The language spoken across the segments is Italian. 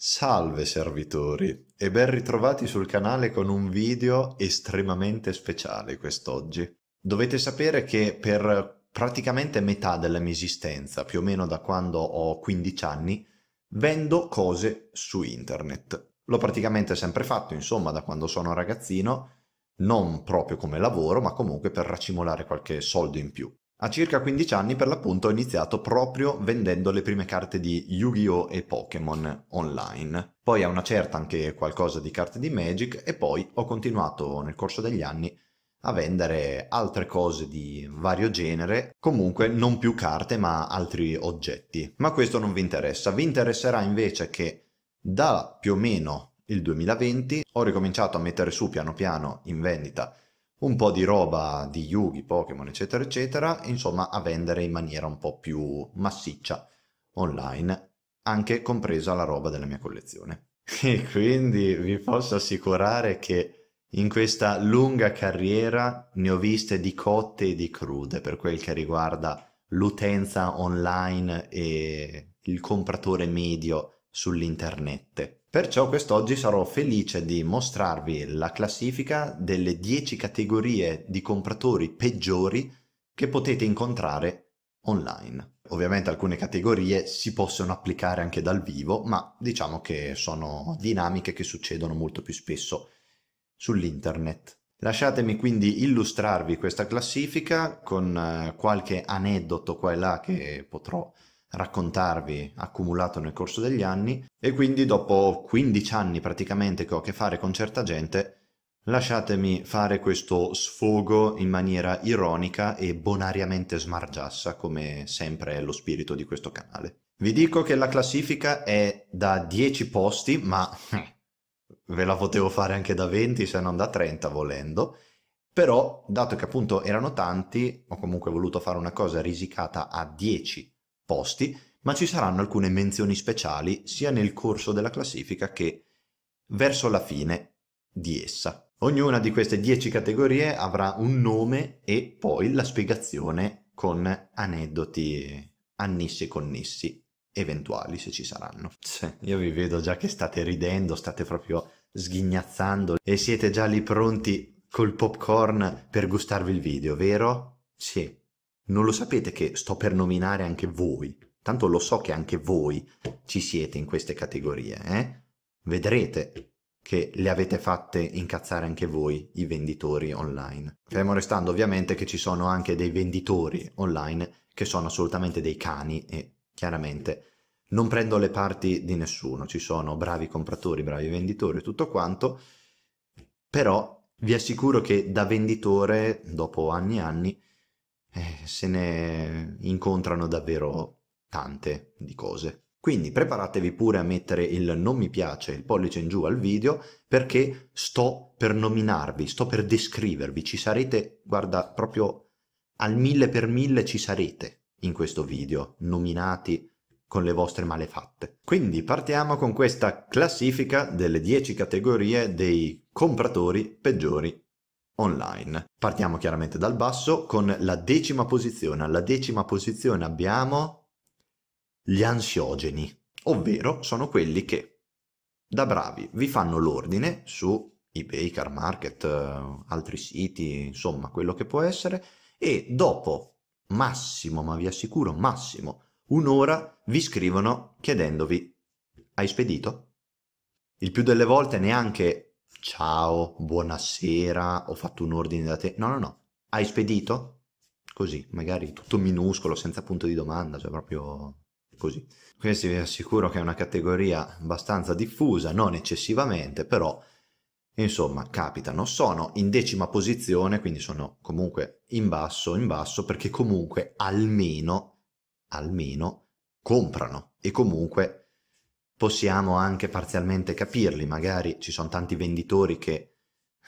Salve servitori e ben ritrovati sul canale con un video estremamente speciale quest'oggi. Dovete sapere che per praticamente metà della mia esistenza, più o meno da quando ho 15 anni, vendo cose su internet. L'ho praticamente sempre fatto, insomma, da quando sono ragazzino, non proprio come lavoro, ma comunque per racimolare qualche soldo in più. A circa 15 anni per l'appunto ho iniziato proprio vendendo le prime carte di Yu-Gi-Oh e Pokémon online. Poi a una certa anche qualcosa di carte di Magic e poi ho continuato nel corso degli anni a vendere altre cose di vario genere, comunque non più carte ma altri oggetti. Ma questo non vi interessa, vi interesserà invece che da più o meno il 2020 ho ricominciato a mettere su piano piano in vendita un po' di roba di Yugi, Pokémon, eccetera, eccetera, insomma a vendere in maniera un po' più massiccia online, anche compresa la roba della mia collezione. E quindi vi posso assicurare che in questa lunga carriera ne ho viste di cotte e di crude per quel che riguarda l'utenza online e il compratore medio sull'internet. Perciò quest'oggi sarò felice di mostrarvi la classifica delle 10 categorie di compratori peggiori che potete incontrare online. Ovviamente alcune categorie si possono applicare anche dal vivo, ma diciamo che sono dinamiche che succedono molto più spesso sull'internet. Lasciatemi quindi illustrarvi questa classifica con eh, qualche aneddoto qua e là che potrò raccontarvi accumulato nel corso degli anni e quindi dopo 15 anni praticamente che ho a che fare con certa gente lasciatemi fare questo sfogo in maniera ironica e bonariamente smargiassa come sempre è lo spirito di questo canale. Vi dico che la classifica è da 10 posti ma eh, ve la potevo fare anche da 20 se non da 30 volendo però dato che appunto erano tanti ho comunque voluto fare una cosa risicata a 10 posti, ma ci saranno alcune menzioni speciali sia nel corso della classifica che verso la fine di essa. Ognuna di queste 10 categorie avrà un nome e poi la spiegazione con aneddoti annissi e connessi eventuali se ci saranno. Cioè, io vi vedo già che state ridendo, state proprio sghignazzando e siete già lì pronti col popcorn per gustarvi il video, vero? Sì, non lo sapete che sto per nominare anche voi? Tanto lo so che anche voi ci siete in queste categorie, eh? Vedrete che le avete fatte incazzare anche voi, i venditori online. Fermo restando ovviamente che ci sono anche dei venditori online che sono assolutamente dei cani e chiaramente non prendo le parti di nessuno, ci sono bravi compratori, bravi venditori, e tutto quanto, però vi assicuro che da venditore, dopo anni e anni, eh, se ne incontrano davvero tante di cose. Quindi preparatevi pure a mettere il non mi piace, il pollice in giù al video, perché sto per nominarvi, sto per descrivervi, ci sarete, guarda, proprio al mille per mille ci sarete in questo video, nominati con le vostre malefatte. Quindi partiamo con questa classifica delle 10 categorie dei compratori peggiori online. Partiamo chiaramente dal basso con la decima posizione. Alla decima posizione abbiamo gli ansiogeni, ovvero sono quelli che da bravi vi fanno l'ordine su eBay, car market, eh, altri siti, insomma quello che può essere, e dopo massimo, ma vi assicuro massimo, un'ora vi scrivono chiedendovi hai spedito? Il più delle volte neanche ciao, buonasera, ho fatto un ordine da te. No, no, no. Hai spedito? Così, magari tutto minuscolo, senza punto di domanda, cioè proprio così. Questi vi assicuro che è una categoria abbastanza diffusa, non eccessivamente, però insomma capitano. Sono in decima posizione, quindi sono comunque in basso, in basso, perché comunque almeno, almeno comprano e comunque possiamo anche parzialmente capirli, magari ci sono tanti venditori che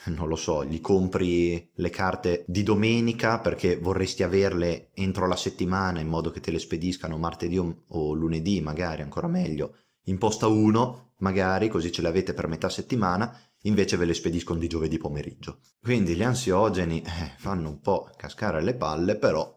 non lo so, gli compri le carte di domenica perché vorresti averle entro la settimana in modo che te le spediscano martedì o lunedì, magari ancora meglio, in posta 1, magari così ce le avete per metà settimana, invece ve le spediscono di giovedì pomeriggio. Quindi gli ansiogeni eh, fanno un po' cascare le palle, però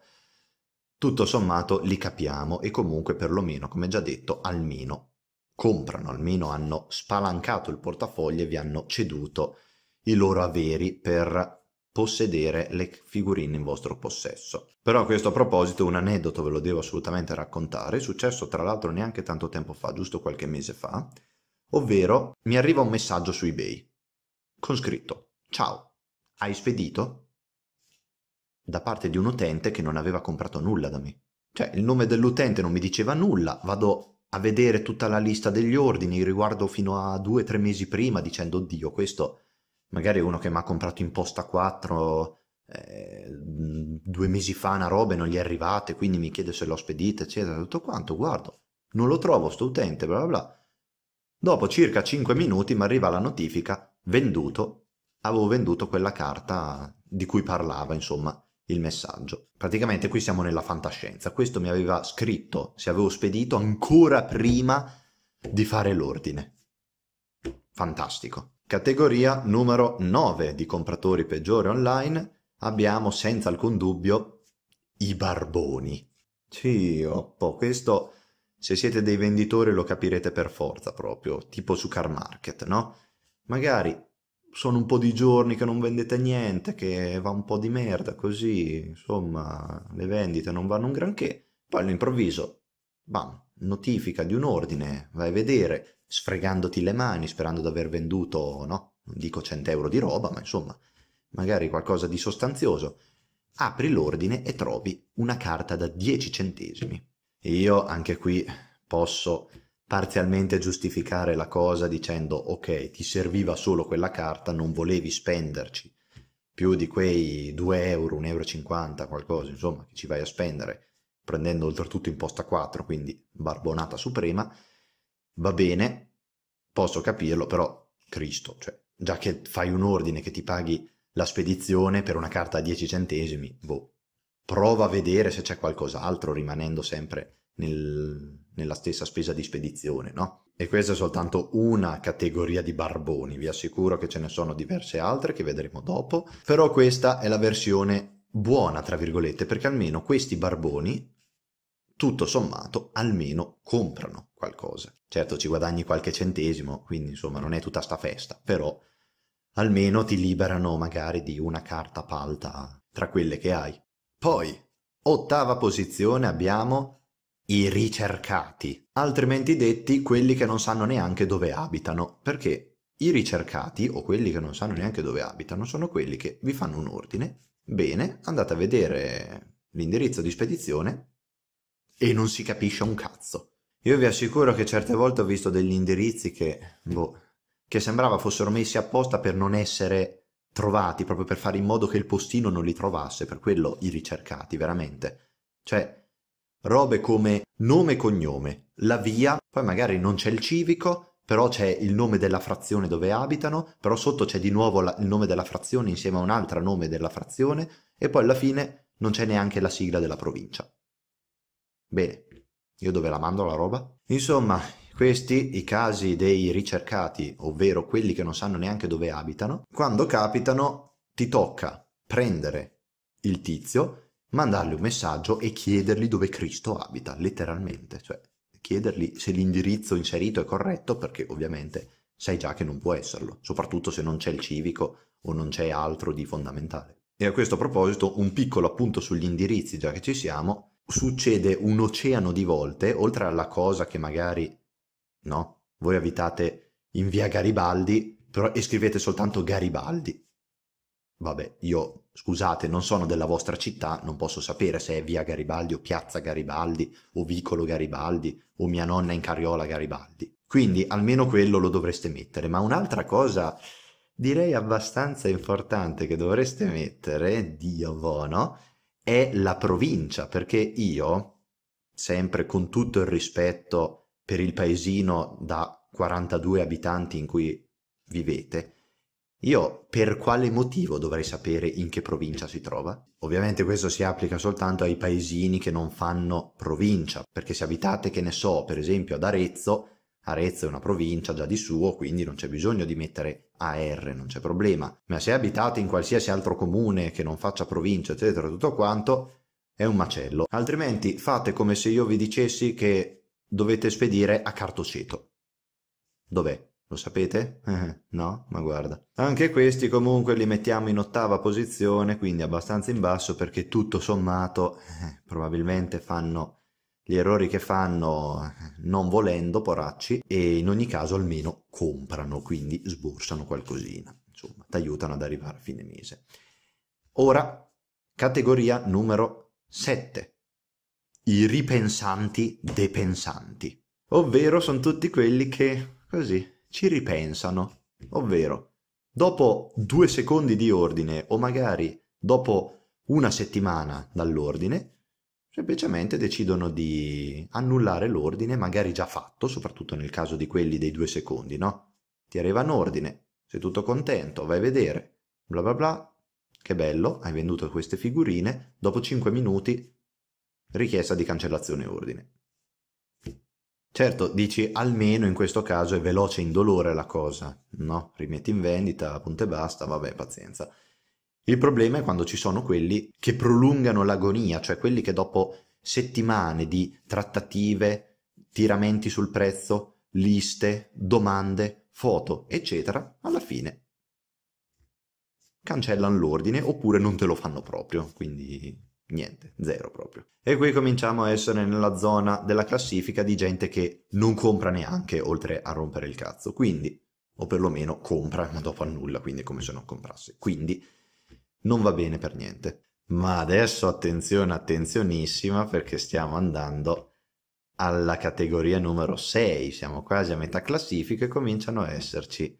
tutto sommato li capiamo e comunque perlomeno, come già detto, almeno comprano, almeno hanno spalancato il portafoglio e vi hanno ceduto i loro averi per possedere le figurine in vostro possesso. Però a questo proposito un aneddoto ve lo devo assolutamente raccontare, è successo tra l'altro neanche tanto tempo fa, giusto qualche mese fa, ovvero mi arriva un messaggio su eBay con scritto Ciao, hai spedito? da parte di un utente che non aveva comprato nulla da me. Cioè il nome dell'utente non mi diceva nulla, vado a vedere tutta la lista degli ordini, riguardo fino a due o tre mesi prima, dicendo, oddio, questo magari è uno che mi ha comprato in posta 4 eh, due mesi fa una roba e non gli è arrivata, quindi mi chiede se l'ho spedita, eccetera, tutto quanto, guardo, non lo trovo, sto utente, bla bla bla. Dopo circa 5 minuti mi arriva la notifica, venduto, avevo venduto quella carta di cui parlava, insomma, il messaggio. Praticamente qui siamo nella fantascienza. Questo mi aveva scritto, se avevo spedito, ancora prima di fare l'ordine. Fantastico. Categoria numero 9 di compratori peggiori online abbiamo senza alcun dubbio i barboni. Sì, oppo, questo se siete dei venditori lo capirete per forza proprio, tipo su car market, no? Magari sono un po' di giorni che non vendete niente, che va un po' di merda così, insomma, le vendite non vanno un granché, poi all'improvviso, bam, notifica di un ordine, vai a vedere, sfregandoti le mani, sperando di aver venduto, no, non dico 100 euro di roba, ma insomma, magari qualcosa di sostanzioso, apri l'ordine e trovi una carta da 10 centesimi. E Io anche qui posso parzialmente giustificare la cosa dicendo ok, ti serviva solo quella carta, non volevi spenderci più di quei 2 euro, 1,50 euro, qualcosa, insomma, che ci vai a spendere, prendendo oltretutto imposta 4, quindi barbonata suprema, va bene, posso capirlo, però Cristo, cioè, già che fai un ordine che ti paghi la spedizione per una carta a 10 centesimi, boh, prova a vedere se c'è qualcos'altro rimanendo sempre nel, nella stessa spesa di spedizione, no? E questa è soltanto una categoria di barboni, vi assicuro che ce ne sono diverse altre che vedremo dopo, però questa è la versione buona, tra virgolette, perché almeno questi barboni, tutto sommato, almeno comprano qualcosa. Certo ci guadagni qualche centesimo, quindi insomma non è tutta sta festa, però almeno ti liberano magari di una carta palta tra quelle che hai. Poi, ottava posizione abbiamo i ricercati, altrimenti detti quelli che non sanno neanche dove abitano, perché i ricercati o quelli che non sanno neanche dove abitano sono quelli che vi fanno un ordine, bene, andate a vedere l'indirizzo di spedizione e non si capisce un cazzo. Io vi assicuro che certe volte ho visto degli indirizzi che, boh, che sembrava fossero messi apposta per non essere trovati, proprio per fare in modo che il postino non li trovasse, per quello i ricercati, veramente. Cioè, robe come nome e cognome, la via, poi magari non c'è il civico, però c'è il nome della frazione dove abitano, però sotto c'è di nuovo la, il nome della frazione insieme a un altro nome della frazione e poi alla fine non c'è neanche la sigla della provincia. Bene, io dove la mando la roba? Insomma, questi i casi dei ricercati, ovvero quelli che non sanno neanche dove abitano, quando capitano ti tocca prendere il tizio, mandargli un messaggio e chiedergli dove Cristo abita, letteralmente, cioè chiedergli se l'indirizzo inserito è corretto perché ovviamente sai già che non può esserlo, soprattutto se non c'è il civico o non c'è altro di fondamentale. E a questo proposito un piccolo appunto sugli indirizzi, già che ci siamo, succede un oceano di volte, oltre alla cosa che magari, no, voi abitate in via Garibaldi però, e scrivete soltanto Garibaldi. Vabbè, io Scusate, non sono della vostra città, non posso sapere se è via Garibaldi o piazza Garibaldi o vicolo Garibaldi o mia nonna in carriola Garibaldi. Quindi almeno quello lo dovreste mettere, ma un'altra cosa direi abbastanza importante che dovreste mettere, Dio buono, è la provincia, perché io, sempre con tutto il rispetto per il paesino da 42 abitanti in cui vivete, io per quale motivo dovrei sapere in che provincia si trova? Ovviamente questo si applica soltanto ai paesini che non fanno provincia, perché se abitate, che ne so, per esempio ad Arezzo, Arezzo è una provincia già di suo, quindi non c'è bisogno di mettere AR, non c'è problema. Ma se abitate in qualsiasi altro comune che non faccia provincia, eccetera, tutto quanto, è un macello. Altrimenti fate come se io vi dicessi che dovete spedire a Cartoceto. Dov'è? Lo sapete? Eh, no? Ma guarda. Anche questi comunque li mettiamo in ottava posizione, quindi abbastanza in basso perché tutto sommato eh, probabilmente fanno gli errori che fanno eh, non volendo, poracci, e in ogni caso almeno comprano, quindi sborsano qualcosina. Insomma, ti aiutano ad arrivare a fine mese. Ora, categoria numero 7. I ripensanti depensanti. Ovvero sono tutti quelli che, così, ci ripensano, ovvero dopo due secondi di ordine o magari dopo una settimana dall'ordine, semplicemente decidono di annullare l'ordine, magari già fatto, soprattutto nel caso di quelli dei due secondi, no? Ti arriva un ordine, sei tutto contento, vai a vedere, bla bla bla, che bello, hai venduto queste figurine, dopo 5 minuti richiesta di cancellazione ordine. Certo, dici almeno in questo caso è veloce e indolore la cosa, no? Rimetti in vendita, punto e basta, vabbè, pazienza. Il problema è quando ci sono quelli che prolungano l'agonia, cioè quelli che dopo settimane di trattative, tiramenti sul prezzo, liste, domande, foto, eccetera, alla fine cancellano l'ordine oppure non te lo fanno proprio, quindi niente, zero proprio. E qui cominciamo a essere nella zona della classifica di gente che non compra neanche oltre a rompere il cazzo, quindi, o perlomeno compra ma dopo annulla, quindi è come se non comprasse, quindi non va bene per niente. Ma adesso attenzione, attenzionissima, perché stiamo andando alla categoria numero 6, siamo quasi a metà classifica e cominciano a esserci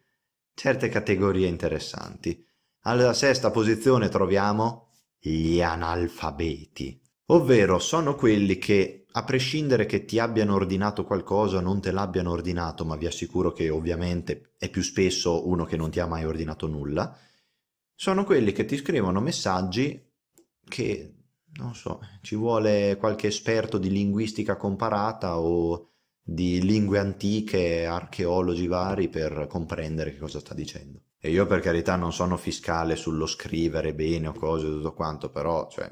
certe categorie interessanti. Alla sesta posizione troviamo gli analfabeti, ovvero sono quelli che, a prescindere che ti abbiano ordinato qualcosa o non te l'abbiano ordinato, ma vi assicuro che ovviamente è più spesso uno che non ti ha mai ordinato nulla, sono quelli che ti scrivono messaggi che, non so, ci vuole qualche esperto di linguistica comparata o di lingue antiche, archeologi vari per comprendere che cosa sta dicendo. E io per carità non sono fiscale sullo scrivere bene o cose tutto quanto, però cioè,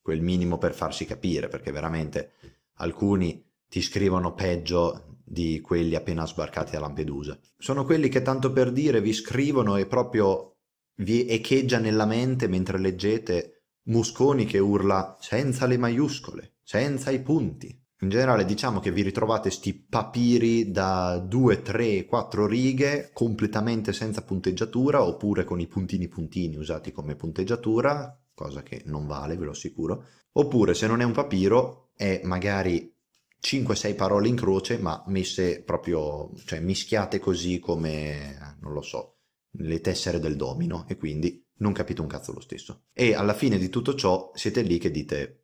quel minimo per farsi capire, perché veramente alcuni ti scrivono peggio di quelli appena sbarcati a Lampedusa. Sono quelli che tanto per dire vi scrivono e proprio vi echeggia nella mente mentre leggete Musconi che urla senza le maiuscole, senza i punti, in generale diciamo che vi ritrovate sti papiri da 2, 3, 4 righe completamente senza punteggiatura oppure con i puntini puntini usati come punteggiatura, cosa che non vale, ve lo assicuro. Oppure se non è un papiro è magari 5-6 parole in croce ma messe proprio, cioè mischiate così come, non lo so, le tessere del domino e quindi non capite un cazzo lo stesso. E alla fine di tutto ciò siete lì che dite...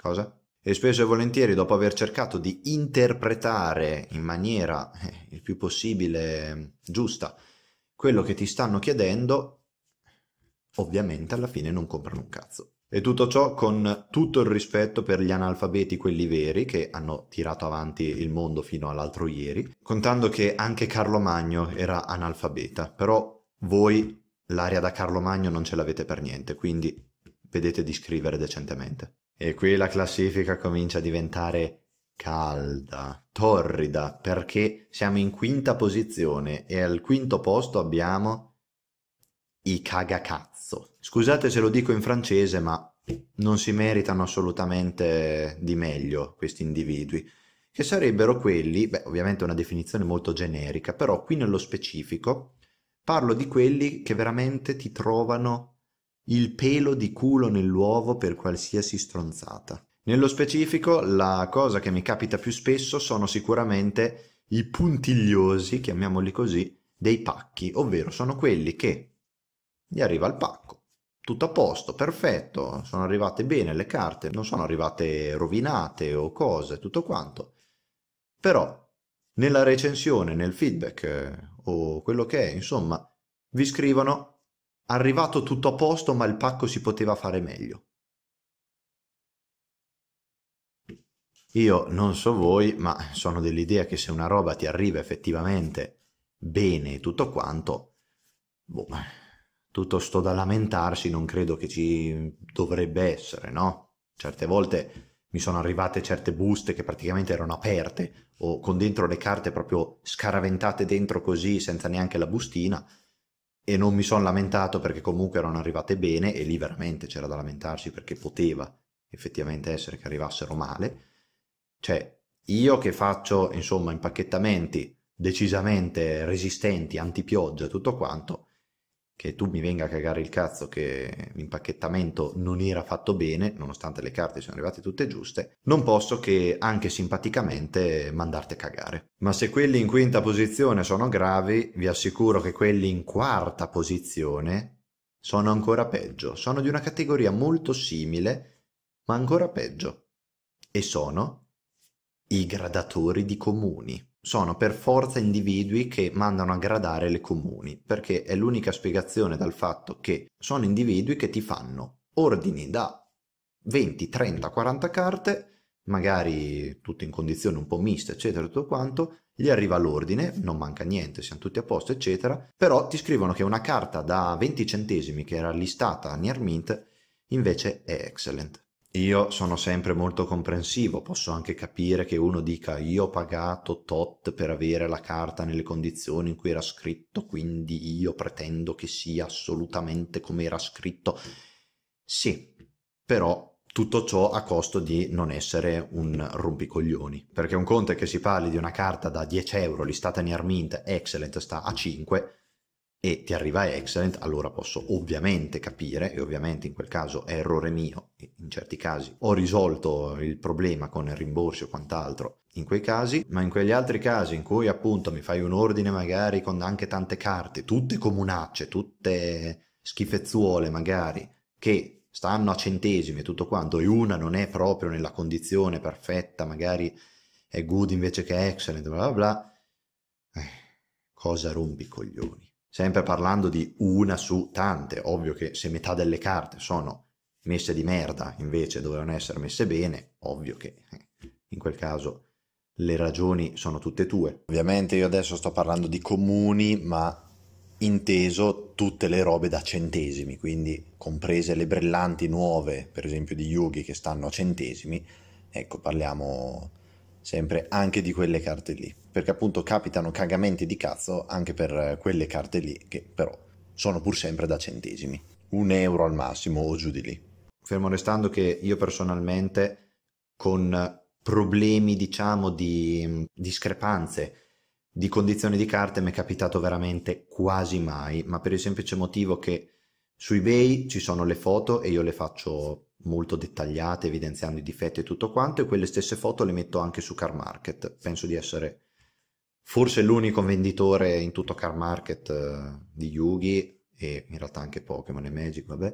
Cosa? e spesso e volentieri dopo aver cercato di interpretare in maniera eh, il più possibile mm, giusta quello che ti stanno chiedendo, ovviamente alla fine non comprano un cazzo. E tutto ciò con tutto il rispetto per gli analfabeti, quelli veri, che hanno tirato avanti il mondo fino all'altro ieri, contando che anche Carlo Magno era analfabeta, però voi l'aria da Carlo Magno non ce l'avete per niente, quindi vedete di scrivere decentemente. E qui la classifica comincia a diventare calda, torrida, perché siamo in quinta posizione e al quinto posto abbiamo i cagacazzo. Scusate se lo dico in francese, ma non si meritano assolutamente di meglio questi individui, che sarebbero quelli, beh ovviamente una definizione molto generica, però qui nello specifico parlo di quelli che veramente ti trovano il pelo di culo nell'uovo per qualsiasi stronzata. Nello specifico, la cosa che mi capita più spesso sono sicuramente i puntigliosi, chiamiamoli così, dei pacchi, ovvero sono quelli che gli arriva il pacco, tutto a posto, perfetto, sono arrivate bene le carte, non sono arrivate rovinate o cose, tutto quanto. Però nella recensione, nel feedback eh, o quello che è, insomma, vi scrivono Arrivato tutto a posto ma il pacco si poteva fare meglio. Io non so voi, ma sono dell'idea che se una roba ti arriva effettivamente bene e tutto quanto, boh, tutto sto da lamentarsi non credo che ci dovrebbe essere, no? Certe volte mi sono arrivate certe buste che praticamente erano aperte o con dentro le carte proprio scaraventate dentro così senza neanche la bustina e non mi sono lamentato perché comunque erano arrivate bene e lì veramente c'era da lamentarsi perché poteva effettivamente essere che arrivassero male. Cioè, io che faccio, insomma, impacchettamenti decisamente resistenti, antipioggia, tutto quanto, che tu mi venga a cagare il cazzo che l'impacchettamento non era fatto bene, nonostante le carte siano arrivate tutte giuste, non posso che anche simpaticamente mandarti a cagare. Ma se quelli in quinta posizione sono gravi, vi assicuro che quelli in quarta posizione sono ancora peggio, sono di una categoria molto simile, ma ancora peggio. E sono i gradatori di comuni sono per forza individui che mandano a gradare le comuni, perché è l'unica spiegazione dal fatto che sono individui che ti fanno ordini da 20, 30, 40 carte, magari tutte in condizioni un po' miste, eccetera, tutto quanto, gli arriva l'ordine, non manca niente, siamo tutti a posto, eccetera, però ti scrivono che una carta da 20 centesimi che era listata a Near Mint invece è excellent. Io sono sempre molto comprensivo, posso anche capire che uno dica io ho pagato tot per avere la carta nelle condizioni in cui era scritto, quindi io pretendo che sia assolutamente come era scritto. Sì, però tutto ciò a costo di non essere un rompicoglioni, perché un conto è che si parli di una carta da 10 euro listata in Armint, Excellent sta a 5, e ti arriva excellent, allora posso ovviamente capire, e ovviamente in quel caso è errore mio, in certi casi ho risolto il problema con il rimborso o quant'altro in quei casi, ma in quegli altri casi in cui appunto mi fai un ordine magari con anche tante carte, tutte comunacce, tutte schifezzuole magari, che stanno a centesimi e tutto quanto, e una non è proprio nella condizione perfetta, magari è good invece che excellent, bla bla bla, eh, cosa rompi coglioni? sempre parlando di una su tante, ovvio che se metà delle carte sono messe di merda invece dovevano essere messe bene, ovvio che eh, in quel caso le ragioni sono tutte tue. Ovviamente io adesso sto parlando di comuni, ma inteso tutte le robe da centesimi, quindi comprese le brillanti nuove, per esempio di Yugi che stanno a centesimi, ecco parliamo sempre anche di quelle carte lì, perché appunto capitano cagamenti di cazzo anche per quelle carte lì, che però sono pur sempre da centesimi, un euro al massimo o giù di lì. Fermo restando che io personalmente con problemi diciamo di mm, discrepanze di condizioni di carte mi è capitato veramente quasi mai, ma per il semplice motivo che su eBay ci sono le foto e io le faccio molto dettagliate evidenziando i difetti e tutto quanto e quelle stesse foto le metto anche su Car Market. Penso di essere forse l'unico venditore in tutto Car Market uh, di Yugi e in realtà anche Pokémon e Magic, vabbè,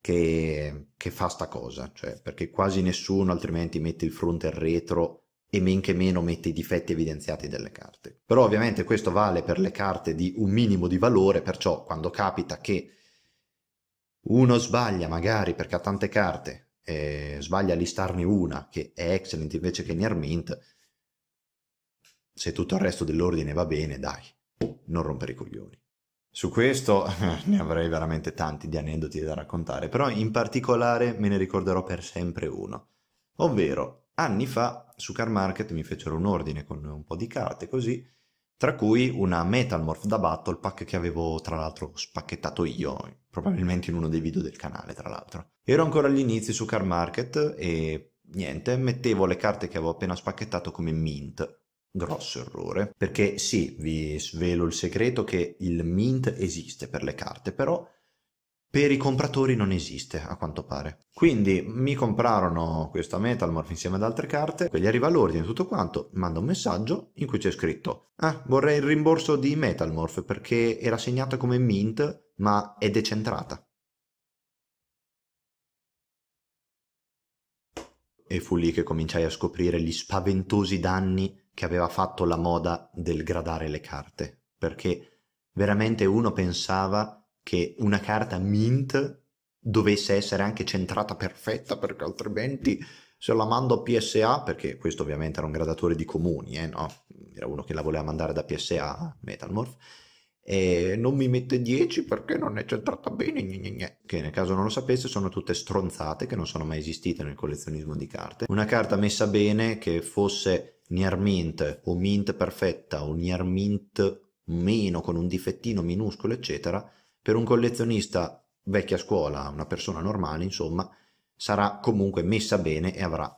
che, che fa sta cosa, cioè, perché quasi nessuno altrimenti mette il fronte e il retro e men che meno mette i difetti evidenziati delle carte. Però ovviamente questo vale per le carte di un minimo di valore, perciò quando capita che uno sbaglia magari perché ha tante carte, e sbaglia a listarne una che è Excellent invece che Near Mint, se tutto il resto dell'ordine va bene, dai, non rompere i coglioni. Su questo ne avrei veramente tanti di aneddoti da raccontare, però in particolare me ne ricorderò per sempre uno. Ovvero, anni fa su Car Market mi fecero un ordine con un po' di carte così, tra cui una Metalmorph da Battle Pack che avevo tra l'altro spacchettato io probabilmente in uno dei video del canale tra l'altro. Ero ancora agli inizi su Car Market e niente, mettevo le carte che avevo appena spacchettato come mint. Grosso errore, perché sì, vi svelo il segreto che il mint esiste per le carte, però per i compratori non esiste a quanto pare. Quindi mi comprarono questa Metalmorph insieme ad altre carte, gli arriva l'ordine tutto quanto, manda un messaggio in cui c'è scritto ah vorrei il rimborso di Metalmorph perché era segnata come mint ma è decentrata. E fu lì che cominciai a scoprire gli spaventosi danni che aveva fatto la moda del gradare le carte, perché veramente uno pensava che una carta mint dovesse essere anche centrata perfetta perché altrimenti se la mando a PSA, perché questo ovviamente era un gradatore di comuni, eh, no? era uno che la voleva mandare da PSA Metalmorph, e non mi mette 10 perché non è centrata bene, gne gne gne. che nel caso non lo sapesse sono tutte stronzate che non sono mai esistite nel collezionismo di carte. Una carta messa bene che fosse near mint o mint perfetta o near mint meno con un difettino minuscolo eccetera, per un collezionista vecchia scuola, una persona normale, insomma, sarà comunque messa bene e avrà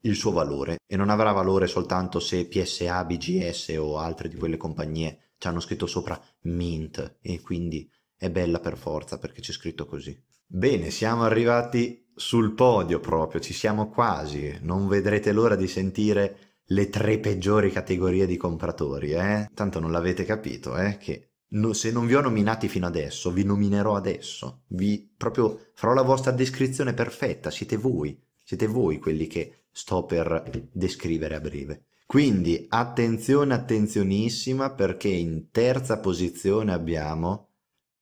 il suo valore e non avrà valore soltanto se PSA, BGS o altre di quelle compagnie ci hanno scritto sopra Mint e quindi è bella per forza perché c'è scritto così. Bene, siamo arrivati sul podio proprio, ci siamo quasi, non vedrete l'ora di sentire le tre peggiori categorie di compratori, eh? Tanto non l'avete capito, eh? Che No, se non vi ho nominati fino adesso, vi nominerò adesso. Vi proprio farò la vostra descrizione perfetta. Siete voi, siete voi quelli che sto per descrivere a breve. Quindi attenzione, attenzionissima, perché in terza posizione abbiamo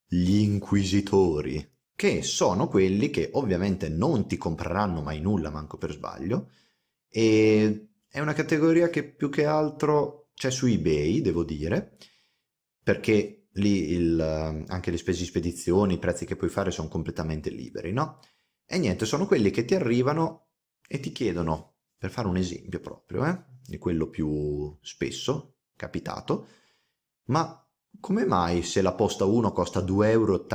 gli inquisitori, che sono quelli che ovviamente non ti compreranno mai nulla, manco per sbaglio. E è una categoria che più che altro c'è su eBay, devo dire perché lì il, eh, anche le spese di spedizione, i prezzi che puoi fare sono completamente liberi, no? E niente, sono quelli che ti arrivano e ti chiedono, per fare un esempio proprio, eh, di quello più spesso capitato, ma come mai se la posta 1 costa 2,80 euro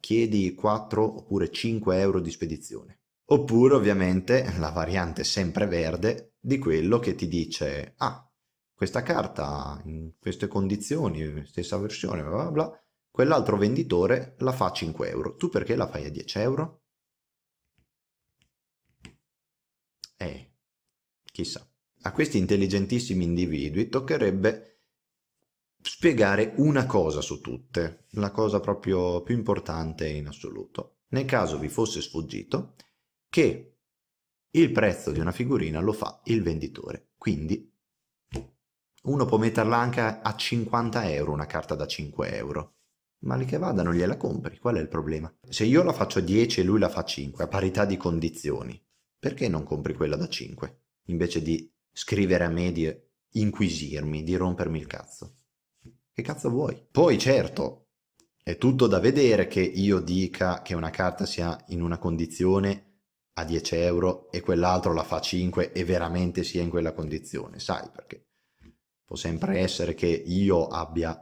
chiedi 4 oppure 5 euro di spedizione? Oppure ovviamente la variante sempre verde di quello che ti dice, ah, questa carta in queste condizioni, stessa versione, bla bla bla, quell'altro venditore la fa a 5 euro. Tu perché la fai a 10 euro? Eh, chissà. A questi intelligentissimi individui toccherebbe spiegare una cosa su tutte, la cosa proprio più importante in assoluto. Nel caso vi fosse sfuggito, che il prezzo di una figurina lo fa il venditore, quindi uno può metterla anche a 50 euro una carta da 5 euro. Male che vada, non gliela compri, qual è il problema? Se io la faccio a 10 e lui la fa a 5, a parità di condizioni, perché non compri quella da 5? Invece di scrivere a me, di inquisirmi, di rompermi il cazzo. Che cazzo vuoi? Poi certo, è tutto da vedere che io dica che una carta sia in una condizione a 10 euro e quell'altro la fa a 5 e veramente sia in quella condizione, sai perché? Può sempre essere che io abbia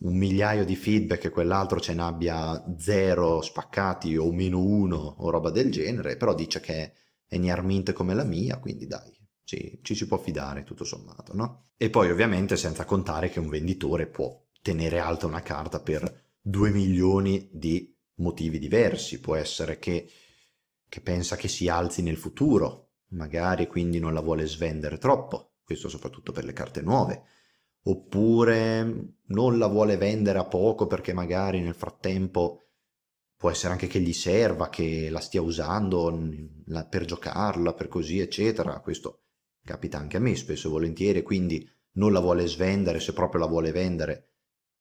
un migliaio di feedback e quell'altro ce n'abbia zero spaccati o meno uno o roba del genere, però dice che è gnarmint come la mia, quindi dai, ci, ci si può fidare tutto sommato, no? E poi ovviamente senza contare che un venditore può tenere alta una carta per due milioni di motivi diversi, può essere che, che pensa che si alzi nel futuro, magari quindi non la vuole svendere troppo, questo soprattutto per le carte nuove, oppure non la vuole vendere a poco perché magari nel frattempo può essere anche che gli serva, che la stia usando per giocarla, per così, eccetera. Questo capita anche a me spesso e volentieri, quindi non la vuole svendere, se proprio la vuole vendere,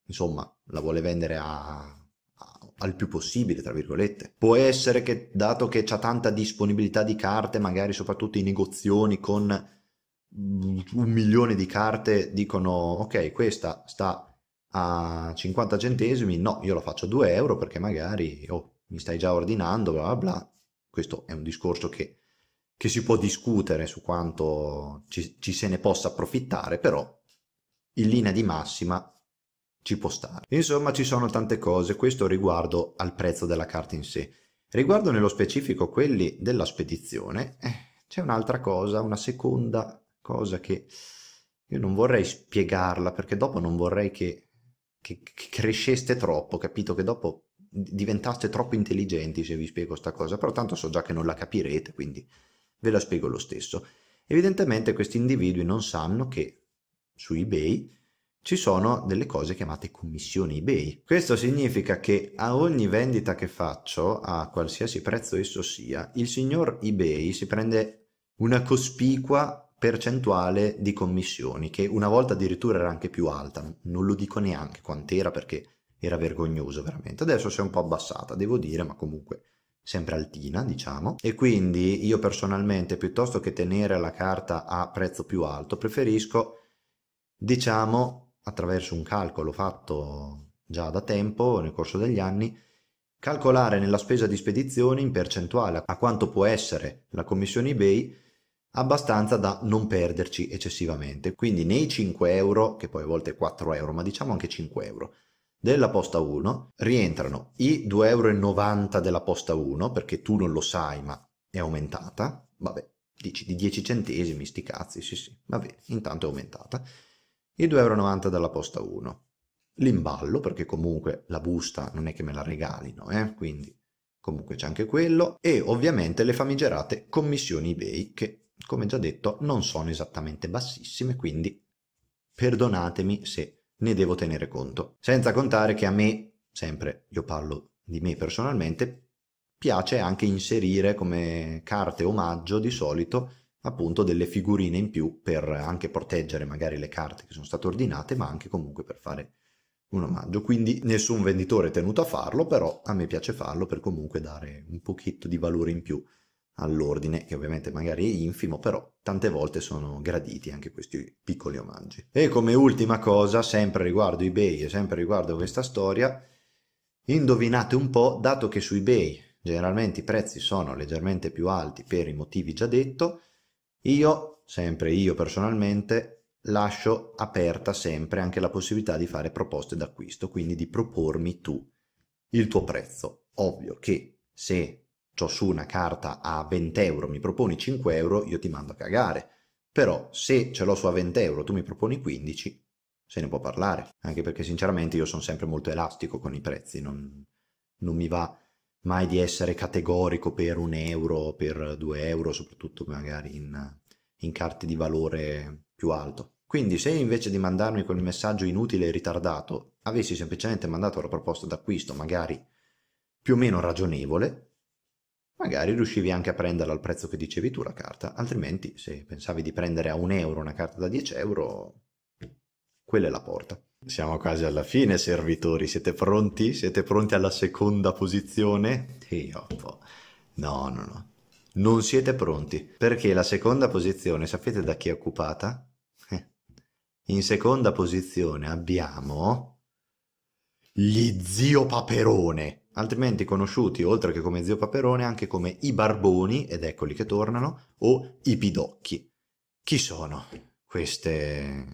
insomma, la vuole vendere a, a, al più possibile, tra virgolette. Può essere che, dato che c'è tanta disponibilità di carte, magari soprattutto i negozioni con Mm, un milione di carte dicono ok questa sta a 50 centesimi no io la faccio a 2 euro perché magari oh, mi stai già ordinando bla bla bla questo è un discorso che, che si può discutere su quanto ci, ci se ne possa approfittare però in linea di massima ci può stare insomma ci sono tante cose questo riguardo al prezzo della carta in sé riguardo nello specifico quelli della spedizione eh, c'è un'altra cosa una seconda cosa che io non vorrei spiegarla perché dopo non vorrei che, che, che cresceste troppo, capito? Che dopo diventaste troppo intelligenti se vi spiego questa cosa, però tanto so già che non la capirete, quindi ve la spiego lo stesso. Evidentemente questi individui non sanno che su eBay ci sono delle cose chiamate commissioni eBay. Questo significa che a ogni vendita che faccio, a qualsiasi prezzo esso sia, il signor eBay si prende una cospicua percentuale di commissioni, che una volta addirittura era anche più alta, non lo dico neanche quant'era perché era vergognoso veramente, adesso si è un po' abbassata, devo dire, ma comunque sempre altina, diciamo, e quindi io personalmente piuttosto che tenere la carta a prezzo più alto, preferisco, diciamo, attraverso un calcolo fatto già da tempo, nel corso degli anni, calcolare nella spesa di spedizione in percentuale a quanto può essere la commissione eBay abbastanza da non perderci eccessivamente. Quindi nei 5 euro, che poi a volte 4 euro, ma diciamo anche 5 euro, della posta 1 rientrano i 2,90 euro della posta 1, perché tu non lo sai, ma è aumentata. Vabbè, dici di 10 centesimi, sti cazzi, sì sì, va bene, intanto è aumentata. I 2,90 euro della posta 1. L'imballo, perché comunque la busta non è che me la regalino, eh? quindi comunque c'è anche quello. E ovviamente le famigerate commissioni eBay, che come già detto non sono esattamente bassissime, quindi perdonatemi se ne devo tenere conto. Senza contare che a me, sempre io parlo di me personalmente, piace anche inserire come carte omaggio di solito appunto delle figurine in più per anche proteggere magari le carte che sono state ordinate, ma anche comunque per fare un omaggio. Quindi nessun venditore è tenuto a farlo, però a me piace farlo per comunque dare un pochetto di valore in più all'ordine, che ovviamente magari è infimo, però tante volte sono graditi anche questi piccoli omaggi. E come ultima cosa, sempre riguardo eBay e sempre riguardo questa storia, indovinate un po', dato che su eBay generalmente i prezzi sono leggermente più alti per i motivi già detto, io, sempre io personalmente, lascio aperta sempre anche la possibilità di fare proposte d'acquisto, quindi di propormi tu il tuo prezzo. Ovvio che se ho su una carta a 20 euro, mi proponi 5 euro, io ti mando a cagare. Però se ce l'ho su a 20 euro, tu mi proponi 15, se ne può parlare. Anche perché sinceramente io sono sempre molto elastico con i prezzi, non, non mi va mai di essere categorico per un euro, per due euro, soprattutto magari in, in carte di valore più alto. Quindi se invece di mandarmi quel messaggio inutile e ritardato, avessi semplicemente mandato la proposta d'acquisto magari più o meno ragionevole, magari riuscivi anche a prenderla al prezzo che dicevi tu la carta, altrimenti se pensavi di prendere a un euro una carta da 10 euro, quella è la porta. Siamo quasi alla fine, servitori, siete pronti? Siete pronti alla seconda posizione? Io, no, no, no. Non siete pronti, perché la seconda posizione, sapete da chi è occupata? Eh. In seconda posizione abbiamo gli zio Paperone altrimenti conosciuti oltre che come zio Paperone anche come i Barboni, ed eccoli che tornano, o i Pidocchi. Chi sono queste,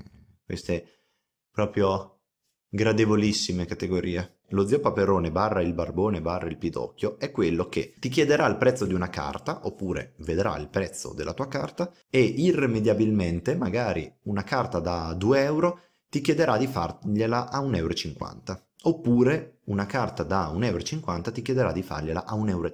queste proprio gradevolissime categorie? Lo zio Paperone barra il Barbone barra il Pidocchio è quello che ti chiederà il prezzo di una carta, oppure vedrà il prezzo della tua carta, e irrimediabilmente, magari una carta da 2 euro, ti chiederà di fargliela a 1,50 euro. Oppure una carta da 1,50 euro ti chiederà di fargliela a 1,30 euro.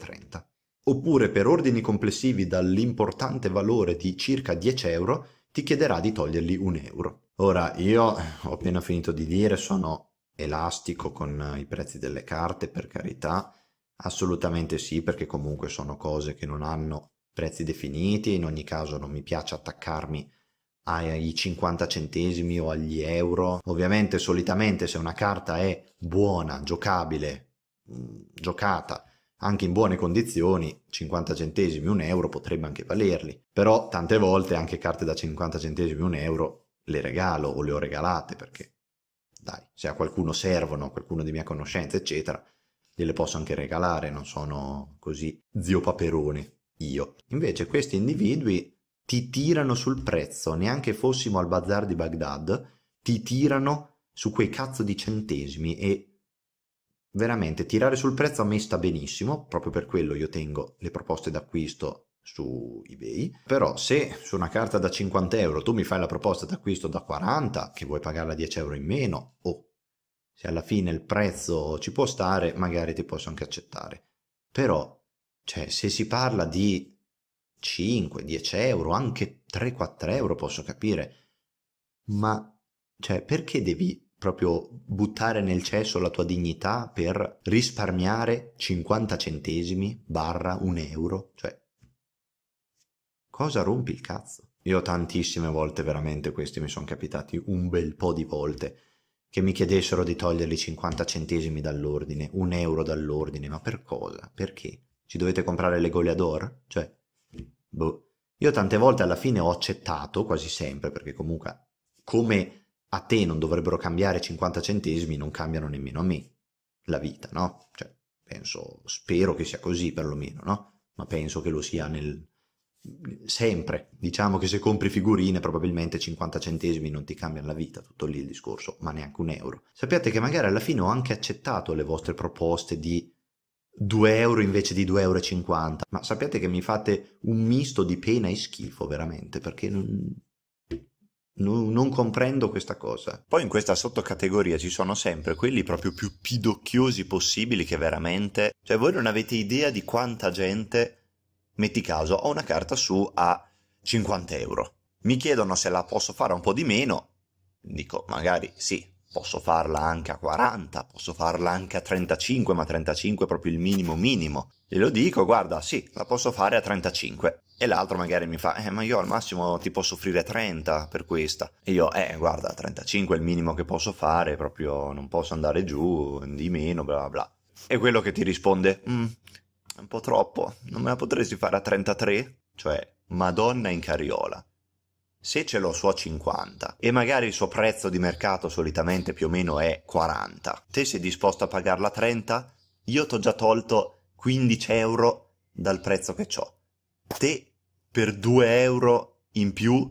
Oppure per ordini complessivi dall'importante valore di circa 10 euro ti chiederà di togliergli un euro. Ora io ho appena finito di dire sono elastico con i prezzi delle carte per carità, assolutamente sì perché comunque sono cose che non hanno prezzi definiti, in ogni caso non mi piace attaccarmi a ai 50 centesimi o agli euro. Ovviamente solitamente se una carta è buona, giocabile, mm, giocata anche in buone condizioni, 50 centesimi, un euro potrebbe anche valerli. Però tante volte anche carte da 50 centesimi, un euro le regalo o le ho regalate perché dai, se a qualcuno servono, a qualcuno di mia conoscenza, eccetera, gliele posso anche regalare, non sono così zio paperone io. Invece questi individui ti tirano sul prezzo, neanche fossimo al bazar di Baghdad, ti tirano su quei cazzo di centesimi e veramente tirare sul prezzo a me sta benissimo, proprio per quello io tengo le proposte d'acquisto su eBay, però se su una carta da 50 euro tu mi fai la proposta d'acquisto da 40, che vuoi pagarla 10 euro in meno, o oh, se alla fine il prezzo ci può stare, magari ti posso anche accettare. Però, cioè, se si parla di 5, 10 euro, anche 3, 4 euro posso capire, ma cioè, perché devi proprio buttare nel cesso la tua dignità per risparmiare 50 centesimi barra un euro? Cioè, cosa rompi il cazzo? Io tantissime volte veramente questi mi sono capitati, un bel po' di volte, che mi chiedessero di toglierli 50 centesimi dall'ordine, un euro dall'ordine, ma per cosa? Perché? Ci dovete comprare le goleador? Cioè, boh. Io tante volte alla fine ho accettato, quasi sempre, perché comunque come a te non dovrebbero cambiare 50 centesimi, non cambiano nemmeno a me la vita, no? Cioè, penso, spero che sia così perlomeno, no? Ma penso che lo sia nel, sempre. Diciamo che se compri figurine probabilmente 50 centesimi non ti cambiano la vita, tutto lì il discorso, ma neanche un euro. Sappiate che magari alla fine ho anche accettato le vostre proposte di 2 euro invece di 2,50 euro. Ma sappiate che mi fate un misto di pena e schifo, veramente, perché non, non, non, comprendo questa cosa. Poi in questa sottocategoria ci sono sempre quelli proprio più pidocchiosi possibili che veramente... Cioè voi non avete idea di quanta gente, metti caso, ha una carta su a 50 euro. Mi chiedono se la posso fare un po' di meno. Dico, magari sì, Posso farla anche a 40, posso farla anche a 35, ma 35 è proprio il minimo minimo. Glielo dico, guarda, sì, la posso fare a 35. E l'altro magari mi fa, eh, ma io al massimo ti posso offrire 30 per questa. E io, eh, guarda, 35 è il minimo che posso fare, proprio non posso andare giù, di meno, bla bla E quello che ti risponde, mm, è un po' troppo, non me la potresti fare a 33? Cioè, Madonna in carriola. Se ce l'ho su a 50 e magari il suo prezzo di mercato solitamente più o meno è 40, te sei disposto a pagarla 30? Io t'ho già tolto 15 euro dal prezzo che ho. Te per 2 euro in più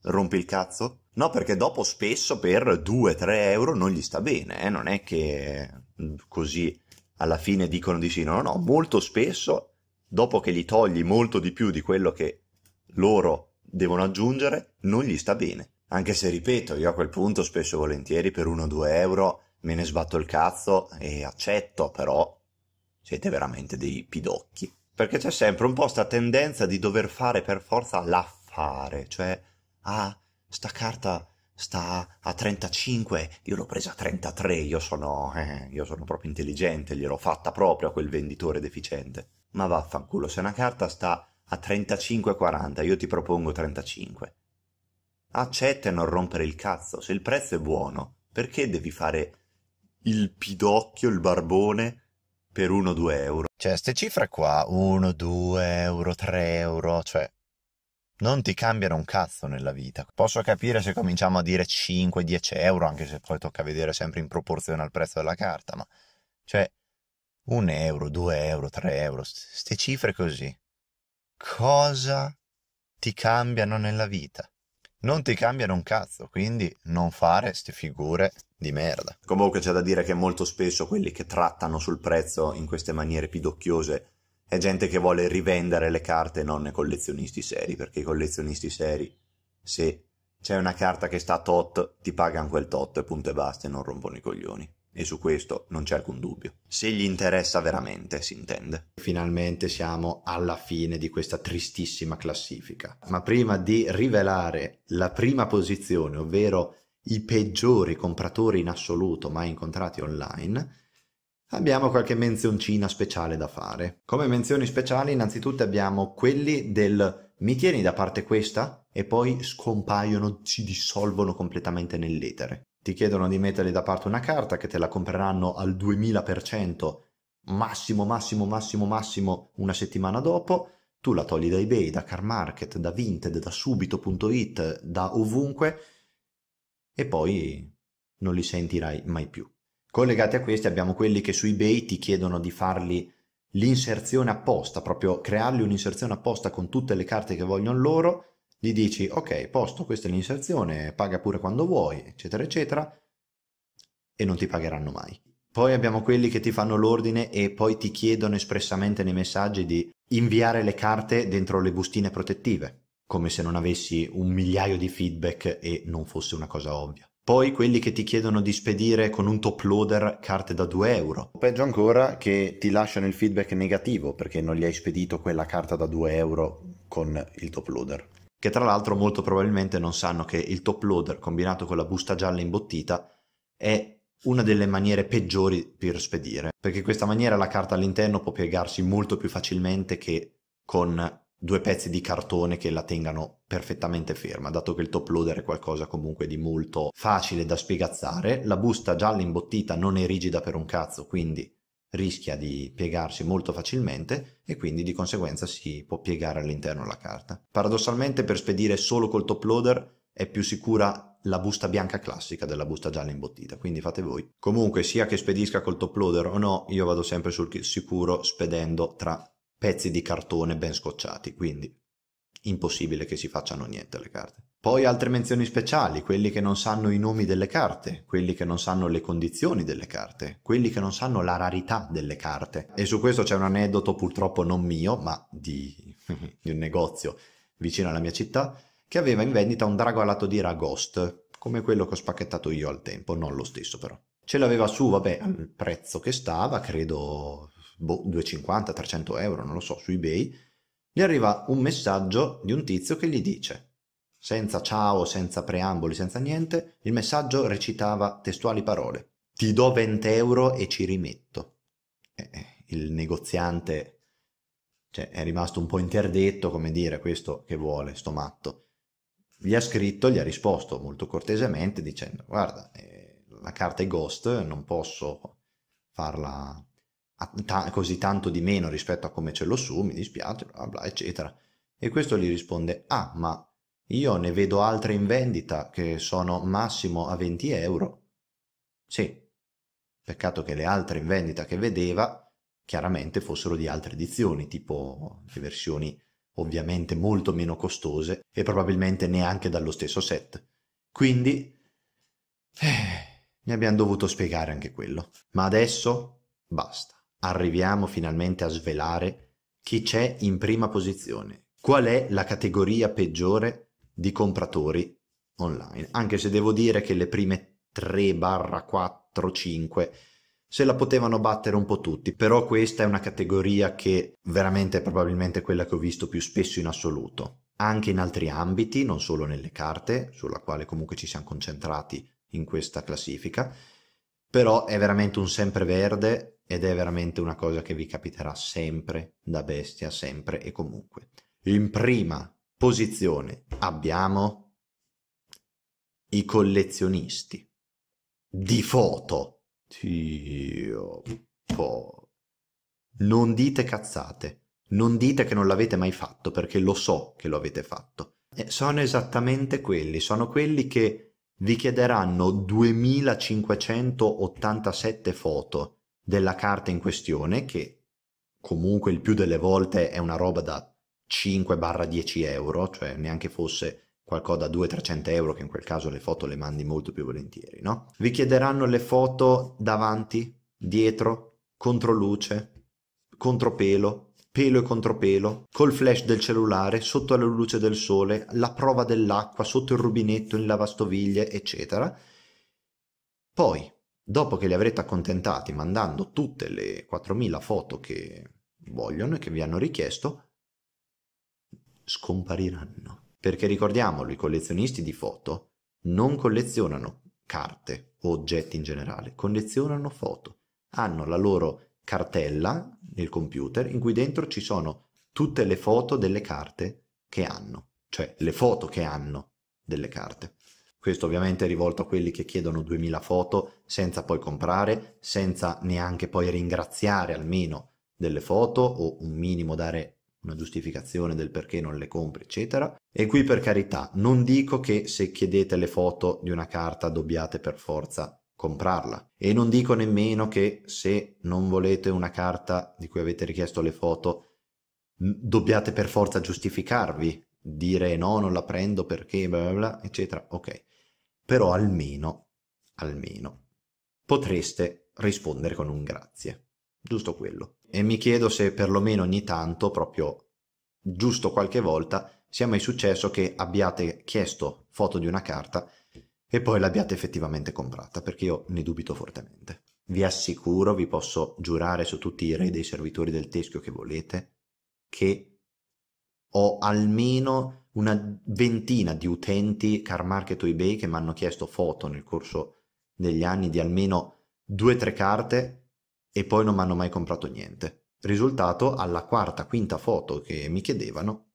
rompi il cazzo? No, perché dopo spesso per 2-3 euro non gli sta bene, eh? non è che mm, così alla fine dicono di sì, no, no, molto spesso dopo che gli togli molto di più di quello che loro hanno, devono aggiungere non gli sta bene. Anche se, ripeto, io a quel punto spesso e volentieri per 1-2 euro me ne sbatto il cazzo e accetto, però siete veramente dei pidocchi. Perché c'è sempre un po' sta tendenza di dover fare per forza l'affare, cioè, ah, sta carta sta a 35, io l'ho presa a 33, io sono, eh, io sono proprio intelligente, gliel'ho fatta proprio a quel venditore deficiente. Ma vaffanculo, se una carta sta a 35,40, io ti propongo 35. Accetta e non rompere il cazzo, se il prezzo è buono, perché devi fare il pidocchio, il barbone per 1-2 euro? Cioè, queste cifre qua, 1, 2 euro, 3 euro, cioè, non ti cambiano un cazzo nella vita. Posso capire se cominciamo a dire 5-10 euro, anche se poi tocca vedere sempre in proporzione al prezzo della carta, ma cioè 1 euro, 2 euro, 3 euro, queste cifre così cosa ti cambiano nella vita. Non ti cambiano un cazzo, quindi non fare queste figure di merda. Comunque c'è da dire che molto spesso quelli che trattano sul prezzo in queste maniere pidocchiose è gente che vuole rivendere le carte, non collezionisti seri, perché i collezionisti seri, se c'è una carta che sta tot, ti pagano quel tot e punto e basta e non rompono i coglioni e su questo non c'è alcun dubbio. Se gli interessa veramente, si intende. Finalmente siamo alla fine di questa tristissima classifica, ma prima di rivelare la prima posizione, ovvero i peggiori compratori in assoluto mai incontrati online, abbiamo qualche menzioncina speciale da fare. Come menzioni speciali innanzitutto abbiamo quelli del mi tieni da parte questa e poi scompaiono, si dissolvono completamente nell'etere ti chiedono di mettere da parte una carta che te la compreranno al 2000%, massimo, massimo, massimo, massimo una settimana dopo, tu la togli da eBay, da Car Market, da Vinted, da Subito.it, da ovunque e poi non li sentirai mai più. Collegati a questi abbiamo quelli che su eBay ti chiedono di farli l'inserzione apposta, proprio creargli un'inserzione apposta con tutte le carte che vogliono loro gli dici ok, posto, questa è l'inserzione, paga pure quando vuoi, eccetera, eccetera, e non ti pagheranno mai. Poi abbiamo quelli che ti fanno l'ordine e poi ti chiedono espressamente nei messaggi di inviare le carte dentro le bustine protettive, come se non avessi un migliaio di feedback e non fosse una cosa ovvia. Poi quelli che ti chiedono di spedire con un top loader carte da 2 euro. Peggio ancora che ti lasciano il feedback negativo perché non gli hai spedito quella carta da 2 euro con il top loader che tra l'altro molto probabilmente non sanno che il top loader combinato con la busta gialla imbottita è una delle maniere peggiori per spedire, perché in questa maniera la carta all'interno può piegarsi molto più facilmente che con due pezzi di cartone che la tengano perfettamente ferma, dato che il top loader è qualcosa comunque di molto facile da spiegazzare, la busta gialla imbottita non è rigida per un cazzo, quindi rischia di piegarsi molto facilmente e quindi di conseguenza si può piegare all'interno la carta. Paradossalmente per spedire solo col top loader è più sicura la busta bianca classica della busta gialla imbottita, quindi fate voi. Comunque sia che spedisca col top loader o no, io vado sempre sul sicuro spedendo tra pezzi di cartone ben scocciati, quindi impossibile che si facciano niente alle carte. Poi altre menzioni speciali, quelli che non sanno i nomi delle carte, quelli che non sanno le condizioni delle carte, quelli che non sanno la rarità delle carte. E su questo c'è un aneddoto purtroppo non mio, ma di, di un negozio vicino alla mia città, che aveva in vendita un drago alato di Ragost, come quello che ho spacchettato io al tempo, non lo stesso però. Ce l'aveva su, vabbè, al prezzo che stava, credo boh, 250-300 euro, non lo so, su eBay, gli arriva un messaggio di un tizio che gli dice, senza ciao, senza preamboli, senza niente, il messaggio recitava testuali parole, ti do 20 euro e ci rimetto. Eh, eh, il negoziante cioè, è rimasto un po' interdetto, come dire, questo che vuole, sto matto. Gli ha scritto, gli ha risposto molto cortesemente dicendo, guarda, eh, la carta è ghost, non posso farla ta- così tanto di meno rispetto a come ce l'ho su, mi dispiace, bla bla, eccetera. E questo gli risponde, ah, ma io ne vedo altre in vendita che sono massimo a 20 euro. Sì, peccato che le altre in vendita che vedeva chiaramente fossero di altre edizioni, tipo le versioni ovviamente molto meno costose e probabilmente neanche dallo stesso set. Quindi eh, ne abbiamo dovuto spiegare anche quello. Ma adesso basta arriviamo finalmente a svelare chi c'è in prima posizione, qual è la categoria peggiore di compratori online, anche se devo dire che le prime 3 barra 4, 5 se la potevano battere un po' tutti, però questa è una categoria che veramente è probabilmente quella che ho visto più spesso in assoluto, anche in altri ambiti, non solo nelle carte, sulla quale comunque ci siamo concentrati in questa classifica, però è veramente un sempreverde ed è veramente una cosa che vi capiterà sempre da bestia, sempre e comunque. In prima posizione abbiamo i collezionisti di foto. Dio, po. Non dite cazzate, non dite che non l'avete mai fatto perché lo so che lo avete fatto. Eh, sono esattamente quelli, sono quelli che vi chiederanno 2587 foto della carta in questione, che comunque il più delle volte è una roba da 5-10 euro, cioè neanche fosse qualcosa da 200-300 euro, che in quel caso le foto le mandi molto più volentieri, no? Vi chiederanno le foto davanti, dietro, controluce, contropelo, pelo e contropelo, col flash del cellulare, sotto la luce del sole, la prova dell'acqua, sotto il rubinetto, in lavastoviglie, eccetera. Poi, Dopo che li avrete accontentati mandando tutte le 4000 foto che vogliono e che vi hanno richiesto, scompariranno. Perché ricordiamolo, i collezionisti di foto non collezionano carte o oggetti in generale, collezionano foto. Hanno la loro cartella nel computer in cui dentro ci sono tutte le foto delle carte che hanno, cioè le foto che hanno delle carte. Questo ovviamente è rivolto a quelli che chiedono 2000 foto senza poi comprare, senza neanche poi ringraziare almeno delle foto o un minimo dare una giustificazione del perché non le compri, eccetera. E qui per carità, non dico che se chiedete le foto di una carta dobbiate per forza comprarla e non dico nemmeno che se non volete una carta di cui avete richiesto le foto dobbiate per forza giustificarvi, dire no, non la prendo perché bla bla bla, eccetera. Ok però almeno, almeno, potreste rispondere con un grazie. Giusto quello. E mi chiedo se perlomeno ogni tanto, proprio giusto qualche volta, sia mai successo che abbiate chiesto foto di una carta e poi l'abbiate effettivamente comprata, perché io ne dubito fortemente. Vi assicuro, vi posso giurare su tutti i re dei servitori del teschio che volete, che ho almeno una ventina di utenti car market o ebay che mi hanno chiesto foto nel corso degli anni di almeno due o tre carte e poi non mi hanno mai comprato niente. Risultato, alla quarta, quinta foto che mi chiedevano,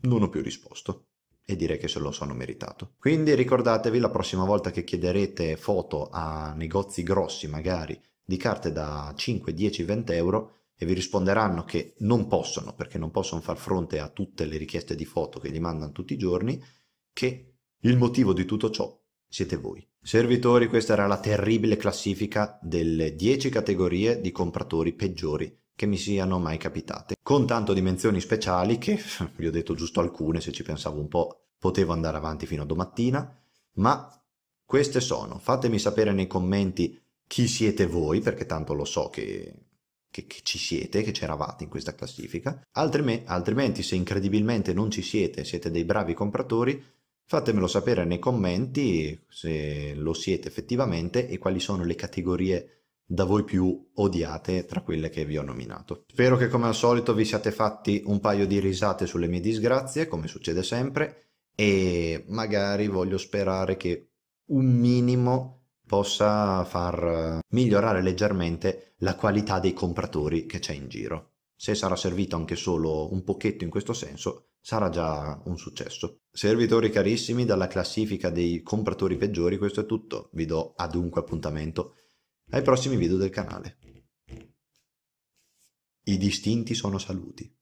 non ho più risposto e direi che se lo sono meritato. Quindi ricordatevi la prossima volta che chiederete foto a negozi grossi magari di carte da 5, 10, 20 euro, e vi risponderanno che non possono, perché non possono far fronte a tutte le richieste di foto che gli mandano tutti i giorni, che il motivo di tutto ciò siete voi. Servitori, questa era la terribile classifica delle 10 categorie di compratori peggiori che mi siano mai capitate, con tanto di menzioni speciali che, vi ho detto giusto alcune, se ci pensavo un po', potevo andare avanti fino a domattina, ma queste sono. Fatemi sapere nei commenti chi siete voi, perché tanto lo so che che, che ci siete, che c'eravate in questa classifica, Altrime, altrimenti se incredibilmente non ci siete, siete dei bravi compratori, fatemelo sapere nei commenti se lo siete effettivamente e quali sono le categorie da voi più odiate tra quelle che vi ho nominato. Spero che come al solito vi siate fatti un paio di risate sulle mie disgrazie, come succede sempre, e magari voglio sperare che un minimo possa far migliorare leggermente la qualità dei compratori che c'è in giro. Se sarà servito anche solo un pochetto in questo senso, sarà già un successo. Servitori carissimi, dalla classifica dei compratori peggiori questo è tutto. Vi do adunque appuntamento ai prossimi video del canale. I distinti sono saluti.